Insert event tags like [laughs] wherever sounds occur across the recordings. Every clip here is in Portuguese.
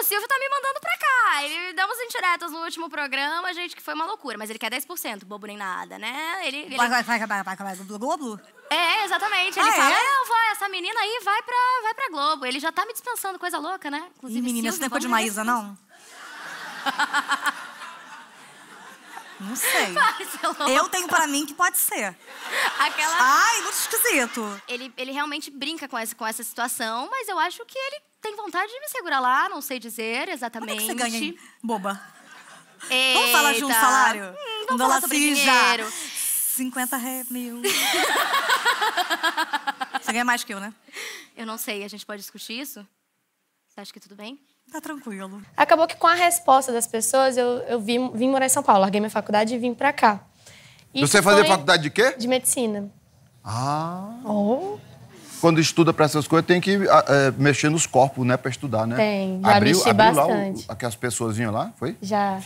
o Silvio tá me mandando pra cá. Ele deu umas indiretas no último programa, gente, que foi uma loucura. Mas ele quer 10%, bobo nem nada, né? Ele. ele... Vai, vai, vai, vai, vai, vai, Globo? É, exatamente. Ele ah, fala, é? não, essa menina aí vai pra, vai pra Globo. Ele já tá me dispensando coisa louca, né? Inclusive, e menina, Silvio, você não é de Maísa, não? [laughs] [laughs] Não sei. [laughs] É eu tenho pra mim que pode ser. Aquela... Ai, muito esquisito. Ele, ele realmente brinca com essa, com essa situação, mas eu acho que ele tem vontade de me segurar lá, não sei dizer exatamente. Como é que você ganha, hein? boba? Eita. Vamos falar de um salário? Hum, vamos falar sobre dinheiro. 50 mil. [laughs] você ganha mais que eu, né? Eu não sei, a gente pode discutir isso? Você acha que tudo bem? Tá tranquilo. Acabou que com a resposta das pessoas, eu, eu vim, vim morar em São Paulo. Larguei minha faculdade e vim pra cá. E Você fazia faculdade de quê? De medicina. Ah. Oh. Quando estuda para essas coisas, tem que ah, é, mexer nos corpos, né? Pra estudar, né? Tem. Já abriu, mexi abriu bastante. lá o, as pessoas vinham lá, foi? Já.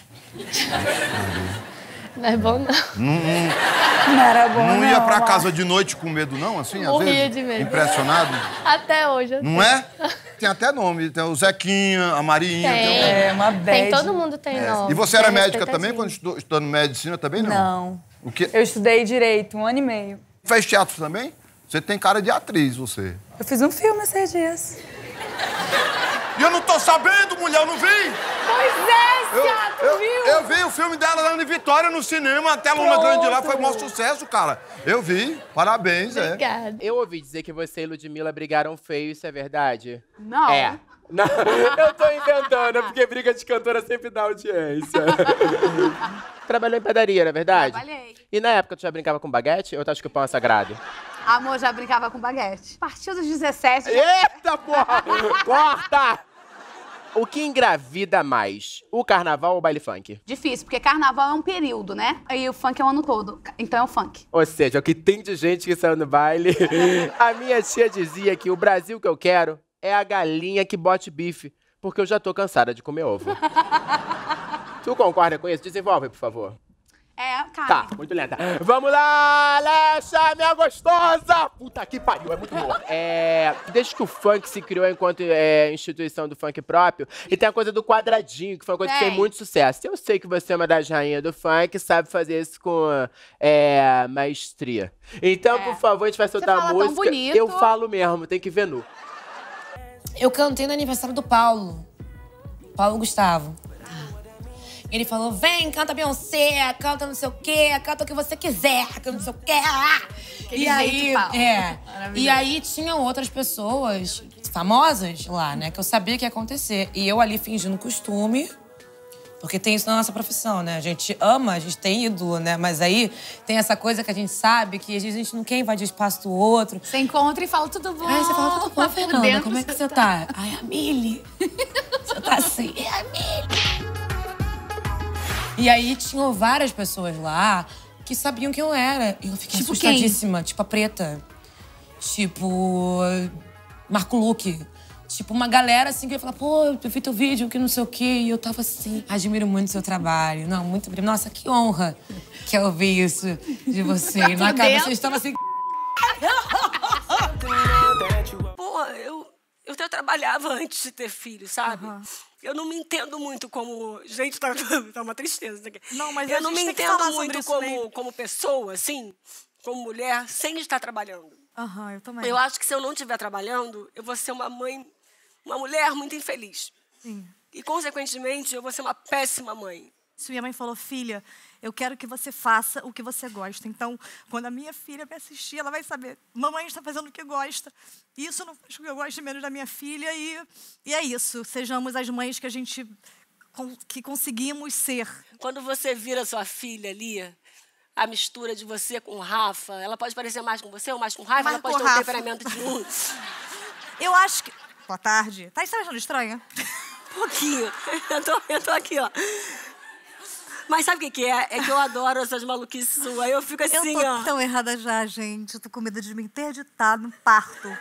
Não é bom, não. Não, não, não era bom, não. Não ia pra casa de noite com medo, não, assim, às vezes? de medo. Impressionado? Até hoje. Não assim. é? Tem até nome. Tem o Zequinha, a Marinha. Tem, tem um... é, uma bad. Tem, todo mundo tem é. nome. E você era tem médica também, quando estudou, estudando medicina também, não? Não. O que... Eu estudei Direito, um ano e meio. Fez teatro também? Você tem cara de atriz, você. Eu fiz um filme esses dias. E eu não tô sabendo, mulher, eu não vi! Pois é, eu, eu, viu? Eu vi o filme dela lá em Vitória no cinema, a tela Pronto. grande lá foi um maior sucesso, cara. Eu vi, parabéns, é. Obrigada. É. Eu ouvi dizer que você e Ludmilla brigaram feio, isso é verdade? Não. É. [laughs] Não, eu tô inventando, é porque briga de cantora sempre dá audiência. [laughs] Trabalhou em padaria, não é verdade? Trabalhei. E na época tu já brincava com baguete ou tu acha que o pão é sagrado? Amor, já brincava com baguete. Partiu dos 17. Eita, porra! [laughs] Corta! O que engravida mais, o carnaval ou o baile funk? Difícil, porque carnaval é um período, né? E o funk é o ano todo, então é o funk. Ou seja, o que tem de gente que saiu no baile. [laughs] a minha tia dizia que o Brasil que eu quero é a galinha que bote bife, porque eu já tô cansada de comer ovo. [laughs] tu concorda com isso? Desenvolve, por favor. É, cara. Tá, muito lenta. Vamos lá, Alexa, minha gostosa! Puta que pariu, é muito boa. É, desde que o funk se criou enquanto é, instituição do funk próprio, e tem a coisa do quadradinho, que foi uma coisa é. que fez é. muito sucesso. Eu sei que você é uma das rainhas do funk, sabe fazer isso com é, maestria. Então, é. por favor, a gente vai soltar a música. Eu falo mesmo, tem que ver nu. Eu cantei no aniversário do Paulo. Paulo Gustavo. Ele falou: vem, canta Beyoncé, canta não sei o quê, canta o que você quiser, canta não sei o quê. Aquele e aí, é, e aí tinham outras pessoas famosas lá, né? Que eu sabia que ia acontecer. E eu ali fingindo costume. Porque tem isso na nossa profissão, né? A gente ama, a gente tem ídolo, né? Mas aí tem essa coisa que a gente sabe que às vezes a gente não quer invadir o espaço do outro. Você encontra e fala tudo bom. É, aí você fala tudo bom, Fernanda, como é que você tá? tá? Ai, a Mili. [laughs] você tá assim, é a Mili. E aí tinham várias pessoas lá que sabiam quem eu era. E eu fiquei tipo assustadíssima. Quem? Tipo a Preta. Tipo. Marco Luque. Tipo, uma galera assim que ia falar, pô, eu vi teu vídeo, que não sei o quê. E eu tava assim, admiro muito o seu trabalho. Não, muito obrigada. Nossa, que honra que eu ouvi isso de você. Tá Na cabeça você estava assim. eu trabalhava antes de ter filho, sabe? Uhum. Eu não me entendo muito como. Gente, tá, [laughs] tá uma tristeza. Não, mas eu não me entendo muito como, como pessoa, assim, como mulher, sem estar trabalhando. Uhum, eu também. Eu acho que se eu não estiver trabalhando, eu vou ser uma mãe, uma mulher muito infeliz. Sim. E, consequentemente, eu vou ser uma péssima mãe. Se Minha mãe falou, filha, eu quero que você faça o que você gosta. Então, quando a minha filha me assistir, ela vai saber, mamãe está fazendo o que gosta. Isso não faz com que eu goste menos da minha filha. E, e é isso, sejamos as mães que a gente que conseguimos ser. Quando você vira sua filha ali, a mistura de você com o Rafa, ela pode parecer mais com você ou mais com Rafa, mais ela pode ter Rafa. um temperamento de um. [laughs] eu acho que... Boa tarde. Tá, tá achando estranha? [laughs] Um pouquinho. Eu tô, eu tô aqui, ó. Mas sabe o que, que é? É que eu adoro essas maluquices suas. Eu fico assim, ó. Eu tô tão errada já, gente. Eu tô com medo de me interditar no parto.